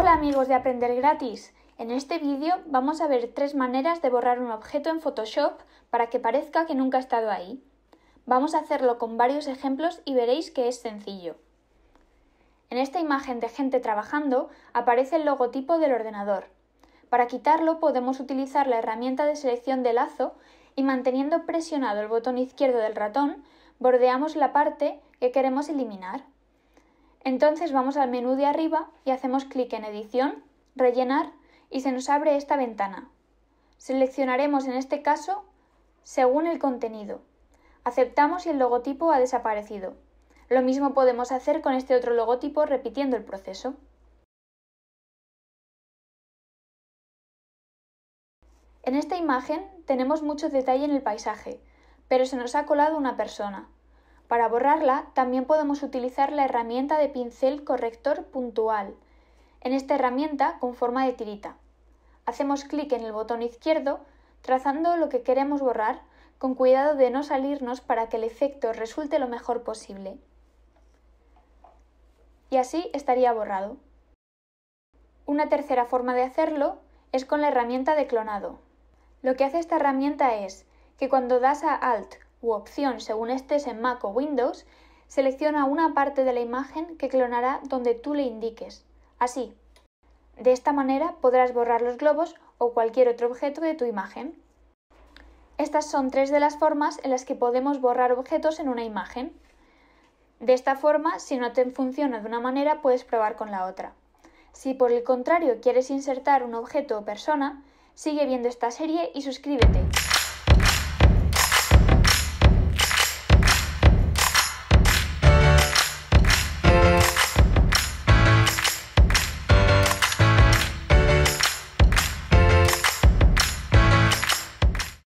Hola amigos de Aprender Gratis. En este vídeo vamos a ver tres maneras de borrar un objeto en Photoshop para que parezca que nunca ha estado ahí. Vamos a hacerlo con varios ejemplos y veréis que es sencillo. En esta imagen de gente trabajando aparece el logotipo del ordenador. Para quitarlo podemos utilizar la herramienta de selección de lazo y manteniendo presionado el botón izquierdo del ratón bordeamos la parte que queremos eliminar. Entonces vamos al menú de arriba y hacemos clic en Edición, Rellenar y se nos abre esta ventana. Seleccionaremos en este caso según el contenido. Aceptamos y el logotipo ha desaparecido. Lo mismo podemos hacer con este otro logotipo repitiendo el proceso. En esta imagen tenemos mucho detalle en el paisaje, pero se nos ha colado una persona. Para borrarla también podemos utilizar la herramienta de pincel corrector puntual. En esta herramienta con forma de tirita. Hacemos clic en el botón izquierdo trazando lo que queremos borrar con cuidado de no salirnos para que el efecto resulte lo mejor posible. Y así estaría borrado. Una tercera forma de hacerlo es con la herramienta de clonado. Lo que hace esta herramienta es que cuando das a Alt u opción según estés en Mac o Windows, selecciona una parte de la imagen que clonará donde tú le indiques. Así, de esta manera podrás borrar los globos o cualquier otro objeto de tu imagen. Estas son tres de las formas en las que podemos borrar objetos en una imagen. De esta forma, si no te funciona de una manera, puedes probar con la otra. Si por el contrario quieres insertar un objeto o persona, sigue viendo esta serie y suscríbete.